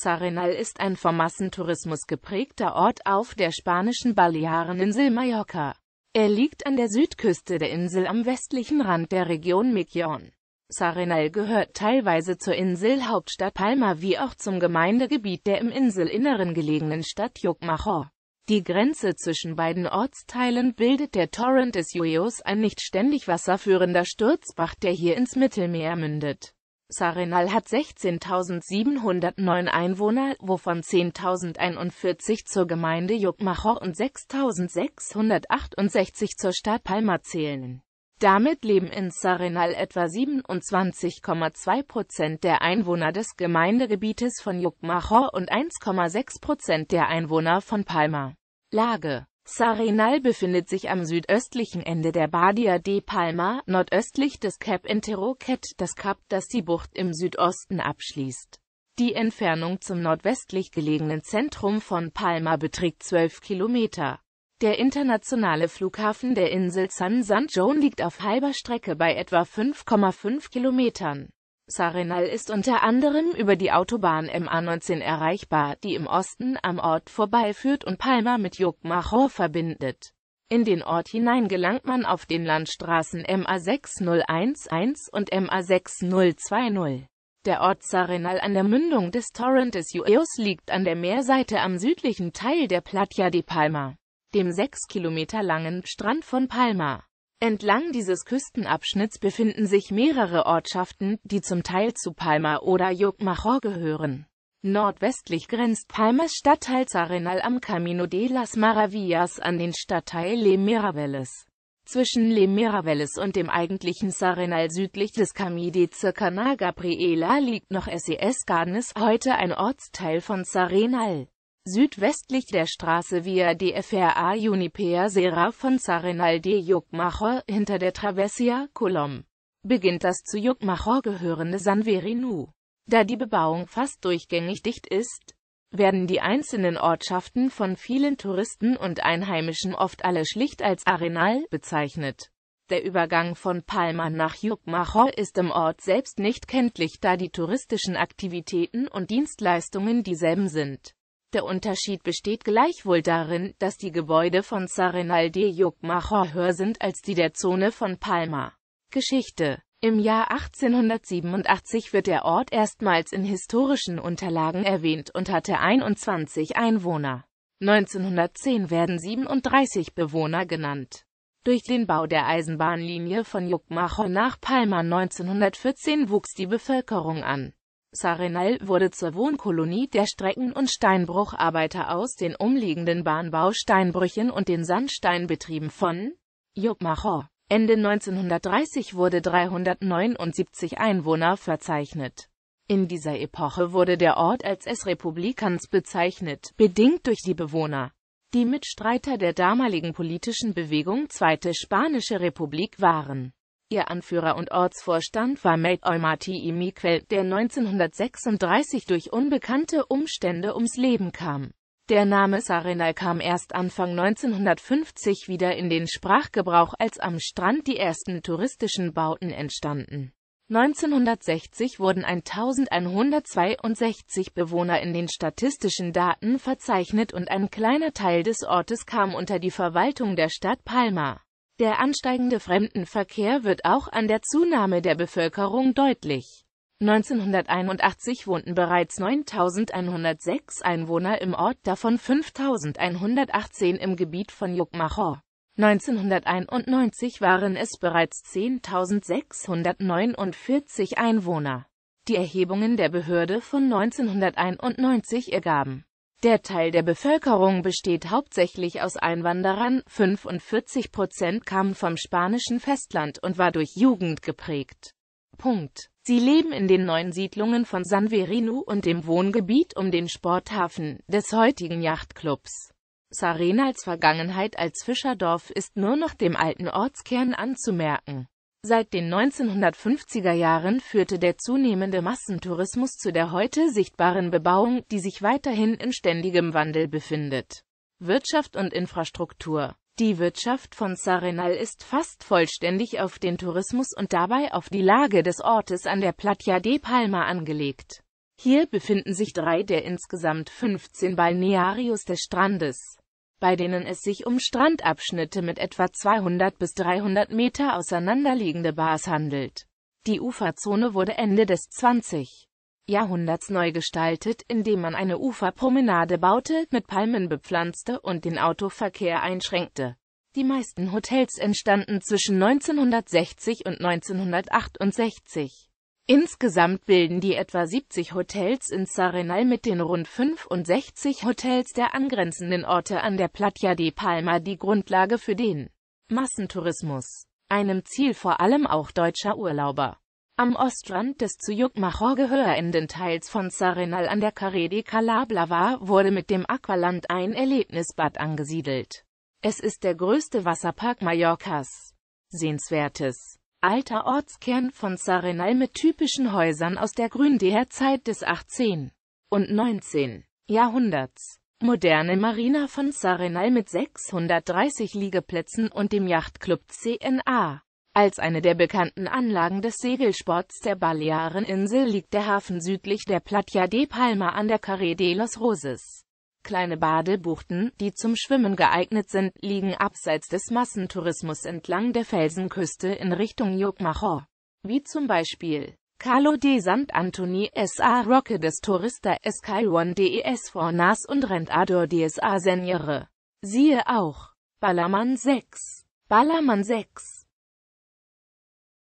Sarenal ist ein vom Massentourismus geprägter Ort auf der spanischen Baleareninsel Mallorca. Er liegt an der Südküste der Insel am westlichen Rand der Region Miquelon. Sarenal gehört teilweise zur Inselhauptstadt Palma wie auch zum Gemeindegebiet der im Inselinneren gelegenen Stadt Yucmajo. Die Grenze zwischen beiden Ortsteilen bildet der Torrent des Yueos, ein nicht ständig wasserführender Sturzbach, der hier ins Mittelmeer mündet. Sarenal hat 16.709 Einwohner, wovon 10.041 zur Gemeinde Jukmachor und 6.668 zur Stadt Palma zählen. Damit leben in Sarenal etwa 27,2 Prozent der Einwohner des Gemeindegebietes von Jukmachor und 1,6 Prozent der Einwohner von Palma. Lage Sarenal befindet sich am südöstlichen Ende der Badia de Palma, nordöstlich des Cap Enteroquet, das Kap, das die Bucht im Südosten abschließt. Die Entfernung zum nordwestlich gelegenen Zentrum von Palma beträgt 12 Kilometer. Der internationale Flughafen der Insel San San Joan liegt auf halber Strecke bei etwa 5,5 Kilometern. Sarenal ist unter anderem über die Autobahn MA19 erreichbar, die im Osten am Ort vorbeiführt und Palma mit Jogmachor verbindet. In den Ort hinein gelangt man auf den Landstraßen MA6011 und MA6020. Der Ort Sarenal an der Mündung des Torrent des Ueus liegt an der Meerseite am südlichen Teil der Platja de Palma, dem sechs Kilometer langen Strand von Palma. Entlang dieses Küstenabschnitts befinden sich mehrere Ortschaften, die zum Teil zu Palma oder Yucmajor gehören. Nordwestlich grenzt Palmas Stadtteil Zarenal am Camino de las Maravillas an den Stadtteil Le Mirabeles. Zwischen Le Mirabeles und dem eigentlichen Sarenal südlich des Camide Circana Gabriela liegt noch SES Gardens, heute ein Ortsteil von Sarenal. Südwestlich der Straße Via DFRA Fra Junipera Serra von Sarenal de Jucmacher, hinter der Travesia Colom, beginnt das zu Jucmacher gehörende San Verinu. Da die Bebauung fast durchgängig dicht ist, werden die einzelnen Ortschaften von vielen Touristen und Einheimischen oft alle schlicht als Arenal bezeichnet. Der Übergang von Palma nach Yucmacho ist im Ort selbst nicht kenntlich, da die touristischen Aktivitäten und Dienstleistungen dieselben sind. Der Unterschied besteht gleichwohl darin, dass die Gebäude von Sarinal-de-Jogmacher höher sind als die der Zone von Palma. Geschichte Im Jahr 1887 wird der Ort erstmals in historischen Unterlagen erwähnt und hatte 21 Einwohner. 1910 werden 37 Bewohner genannt. Durch den Bau der Eisenbahnlinie von Jogmacher nach Palma 1914 wuchs die Bevölkerung an. Sarenal wurde zur Wohnkolonie der Strecken- und Steinbrucharbeiter aus den umliegenden Bahnbau-Steinbrüchen und den Sandsteinbetrieben von Jogmacher. Ende 1930 wurde 379 Einwohner verzeichnet. In dieser Epoche wurde der Ort als s Republikans bezeichnet, bedingt durch die Bewohner. Die Mitstreiter der damaligen politischen Bewegung Zweite Spanische Republik waren Ihr Anführer und Ortsvorstand war Mate Eumati Imiquel, der 1936 durch unbekannte Umstände ums Leben kam. Der Name Sarinal kam erst Anfang 1950 wieder in den Sprachgebrauch, als am Strand die ersten touristischen Bauten entstanden. 1960 wurden 1162 Bewohner in den statistischen Daten verzeichnet und ein kleiner Teil des Ortes kam unter die Verwaltung der Stadt Palma. Der ansteigende Fremdenverkehr wird auch an der Zunahme der Bevölkerung deutlich. 1981 wohnten bereits 9.106 Einwohner im Ort, davon 5.118 im Gebiet von Jukmachor. 1991 waren es bereits 10.649 Einwohner. Die Erhebungen der Behörde von 1991 ergaben der Teil der Bevölkerung besteht hauptsächlich aus Einwanderern, 45 Prozent kamen vom spanischen Festland und war durch Jugend geprägt. Punkt. Sie leben in den neuen Siedlungen von San Verino und dem Wohngebiet um den Sporthafen des heutigen Yachtclubs. Sarenals Vergangenheit als Fischerdorf ist nur noch dem alten Ortskern anzumerken. Seit den 1950er Jahren führte der zunehmende Massentourismus zu der heute sichtbaren Bebauung, die sich weiterhin in ständigem Wandel befindet. Wirtschaft und Infrastruktur Die Wirtschaft von Sarenal ist fast vollständig auf den Tourismus und dabei auf die Lage des Ortes an der Platja de Palma angelegt. Hier befinden sich drei der insgesamt 15 Balnearios des Strandes bei denen es sich um Strandabschnitte mit etwa 200 bis 300 Meter auseinanderliegende Bars handelt. Die Uferzone wurde Ende des 20. Jahrhunderts neu gestaltet, indem man eine Uferpromenade baute, mit Palmen bepflanzte und den Autoverkehr einschränkte. Die meisten Hotels entstanden zwischen 1960 und 1968. Insgesamt bilden die etwa 70 Hotels in Sarenal mit den rund 65 Hotels der angrenzenden Orte an der Platja de Palma die Grundlage für den Massentourismus, einem Ziel vor allem auch deutscher Urlauber. Am Ostrand des zu Yucmajor gehörenden Teils von Sarenal an der Carre de Calablava wurde mit dem Aqualand ein Erlebnisbad angesiedelt. Es ist der größte Wasserpark Mallorcas. Sehenswertes alter Ortskern von Sarenal mit typischen Häusern aus der Gründeher Zeit des 18. und 19. Jahrhunderts. Moderne Marina von Sarenal mit 630 Liegeplätzen und dem Yachtclub CNA. Als eine der bekannten Anlagen des Segelsports der Baleareninsel liegt der Hafen südlich der Platja de Palma an der Carre de los Roses. Kleine Badebuchten, die zum Schwimmen geeignet sind, liegen abseits des Massentourismus entlang der Felsenküste in Richtung Jogmachor, wie zum Beispiel Carlo de Sant Antoni S.A. Rocke des Turista Escalón de Es Fornas und Rentador de Seniore. Siehe auch Ballermann 6 Ballermann 6